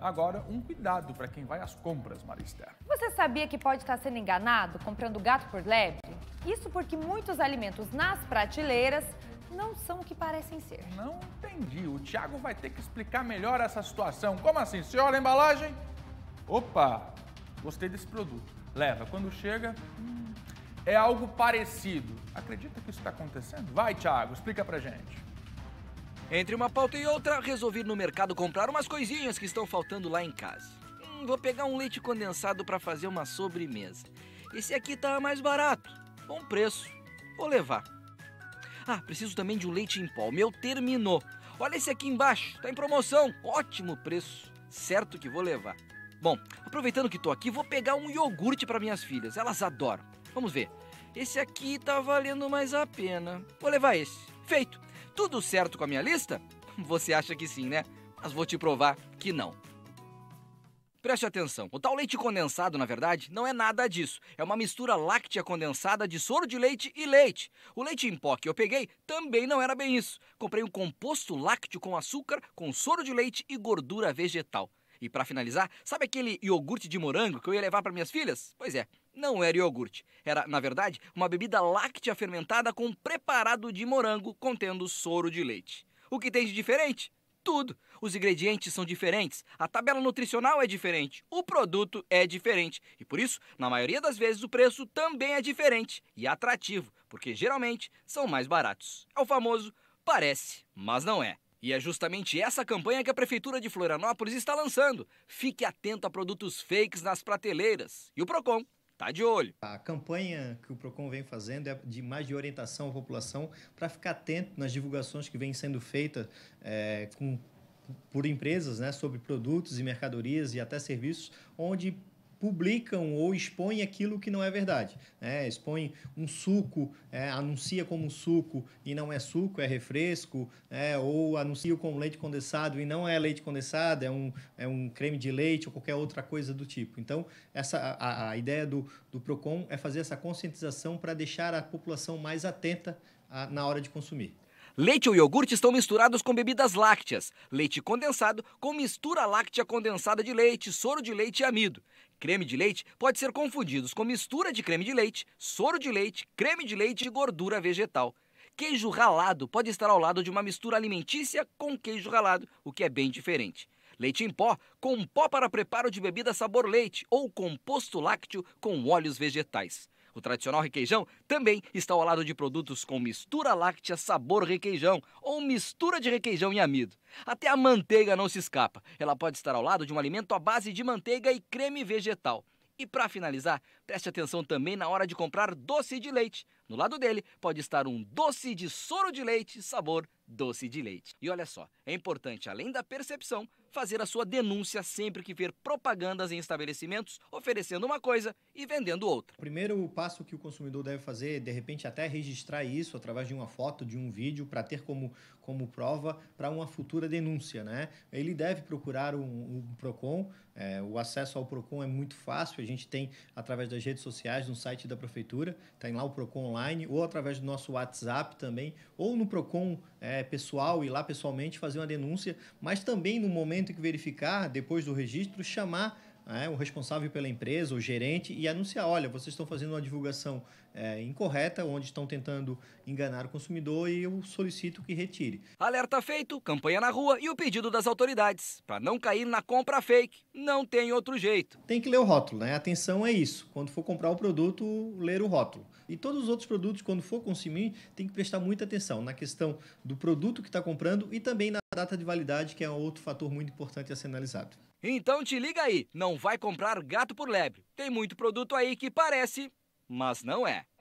Agora, um cuidado para quem vai às compras, Marista. Você sabia que pode estar sendo enganado comprando gato por lebre? Isso porque muitos alimentos nas prateleiras não são o que parecem ser. Não entendi. O Thiago vai ter que explicar melhor essa situação. Como assim? Você olha a embalagem? Opa, gostei desse produto. Leva. Quando chega, hum, é algo parecido. Acredita que isso está acontecendo? Vai, Thiago, explica pra gente. Entre uma pauta e outra, resolvi no mercado comprar umas coisinhas que estão faltando lá em casa. Hum, vou pegar um leite condensado para fazer uma sobremesa. Esse aqui tá mais barato, bom preço. Vou levar. Ah, preciso também de um leite em pó. O meu terminou. Olha esse aqui embaixo, tá em promoção. Ótimo preço. Certo que vou levar. Bom, aproveitando que tô aqui, vou pegar um iogurte para minhas filhas. Elas adoram. Vamos ver. Esse aqui tá valendo mais a pena. Vou levar esse. Feito tudo certo com a minha lista? Você acha que sim, né? Mas vou te provar que não. Preste atenção, o tal leite condensado, na verdade, não é nada disso. É uma mistura láctea condensada de soro de leite e leite. O leite em pó que eu peguei também não era bem isso. Comprei um composto lácteo com açúcar, com soro de leite e gordura vegetal. E para finalizar, sabe aquele iogurte de morango que eu ia levar para minhas filhas? Pois é, não era iogurte. Era, na verdade, uma bebida láctea fermentada com preparado de morango contendo soro de leite. O que tem de diferente? Tudo. Os ingredientes são diferentes, a tabela nutricional é diferente, o produto é diferente. E por isso, na maioria das vezes, o preço também é diferente e atrativo, porque geralmente são mais baratos. É o famoso parece, mas não é. E é justamente essa campanha que a Prefeitura de Florianópolis está lançando. Fique atento a produtos fakes nas prateleiras. E o PROCON tá de olho. A campanha que o PROCON vem fazendo é de mais de orientação à população para ficar atento nas divulgações que vêm sendo feitas é, eh, com por empresas né, sobre produtos e mercadorias e até serviços, onde publicam ou expõem aquilo que não é verdade. Né? Expõem um suco, é, anuncia como suco e não é suco, é refresco, é, ou anuncia como leite condensado e não é leite condensado, é um, é um creme de leite ou qualquer outra coisa do tipo. Então, essa, a, a ideia do, do PROCON é fazer essa conscientização para deixar a população mais atenta a, na hora de consumir. Leite ou iogurte estão misturados com bebidas lácteas, leite condensado com mistura láctea condensada de leite, soro de leite e amido. Creme de leite pode ser confundido com mistura de creme de leite, soro de leite, creme de leite e gordura vegetal. Queijo ralado pode estar ao lado de uma mistura alimentícia com queijo ralado, o que é bem diferente. Leite em pó, com pó para preparo de bebida sabor leite ou composto lácteo com óleos vegetais. O tradicional requeijão também está ao lado de produtos com mistura láctea sabor requeijão ou mistura de requeijão e amido. Até a manteiga não se escapa. Ela pode estar ao lado de um alimento à base de manteiga e creme vegetal. E para finalizar, preste atenção também na hora de comprar doce de leite. No lado dele pode estar um doce de soro de leite, sabor doce de leite. E olha só, é importante, além da percepção, fazer a sua denúncia sempre que ver propagandas em estabelecimentos oferecendo uma coisa e vendendo outra. O primeiro passo que o consumidor deve fazer, de repente é até registrar isso através de uma foto, de um vídeo, para ter como, como prova para uma futura denúncia. Né? Ele deve procurar um, um PROCON, é, o acesso ao PROCON é muito fácil, a gente tem através das redes sociais, no site da prefeitura, tem lá o PROCON online ou através do nosso WhatsApp também, ou no PROCON é, pessoal e lá pessoalmente fazer uma denúncia, mas também no momento que verificar, depois do registro, chamar né, o responsável pela empresa, o gerente, e anunciar: olha, vocês estão fazendo uma divulgação é, incorreta, onde estão tentando enganar o consumidor e eu solicito que retire. Alerta feito, campanha na rua e o pedido das autoridades. Para não cair na compra fake, não tem outro jeito. Tem que ler o rótulo, né? Atenção é isso. Quando for comprar o produto, ler o rótulo. E todos os outros produtos, quando for consumir, tem que prestar muita atenção na questão do produto que está comprando e também na data de validade, que é outro fator muito importante a ser analisado. Então te liga aí, não vai comprar gato por lebre. Tem muito produto aí que parece, mas não é.